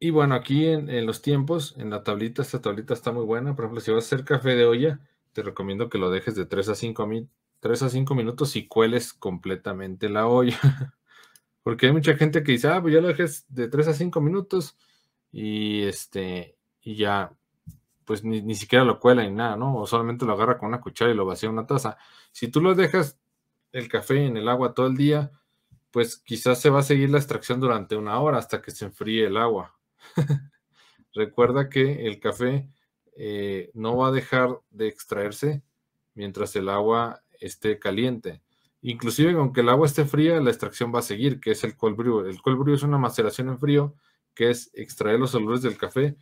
Y bueno, aquí en, los tiempos, en la tablita, esta tablita está muy buena. Por ejemplo, si vas a hacer café de olla, te recomiendo que lo dejes de 3 a 5, 3 a 5 minutos y cueles completamente la olla. Porque hay mucha gente que dice, ah, pues ya lo dejes de 3 a 5 minutos y este, y ya, pues ni, siquiera lo cuela ni nada, ¿no? O solamente lo agarra con una cuchara y lo vacía en una taza. Si tú lo dejas el café en el agua todo el día, pues quizás se va a seguir la extracción durante una hora hasta que se enfríe el agua Recuerda que el café eh, no va a dejar de extraerse mientras el agua esté caliente. Inclusive aunque el agua esté fría, la extracción va a seguir, que es el cold brew. El cold brew es una maceración en frío, que es extraer los olores del café,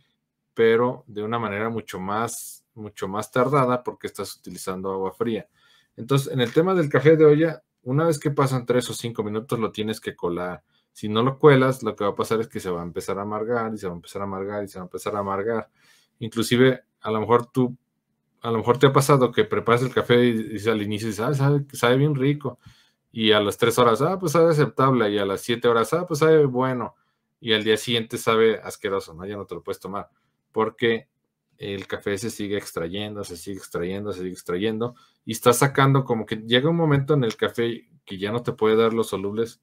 pero de una manera mucho más, mucho más tardada porque estás utilizando agua fría. Entonces, en el tema del café de olla, una vez que pasan tres o cinco minutos, lo tienes que colar. Si no lo cuelas, lo que va a pasar es que se va a empezar a amargar y se va a empezar a amargar y se va a empezar a amargar. Inclusive, a lo mejor tú, a lo mejor te ha pasado que preparas el café y, al inicio dices, ah, sabe, bien rico. Y a las tres horas, ah, pues sabe aceptable. Y a las siete horas, ah, pues sabe bueno. Y al día siguiente sabe asqueroso, ¿no? Ya no te lo puedes tomar. Porque el café se sigue extrayendo, se sigue extrayendo, se sigue extrayendo, y está sacando como que llega un momento en el café que ya no te puede dar los solubles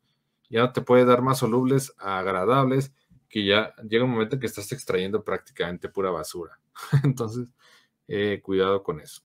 ya no te puede dar más solubles agradables, que ya llega un momento en que estás extrayendo prácticamente pura basura. Entonces, eh, cuidado con eso.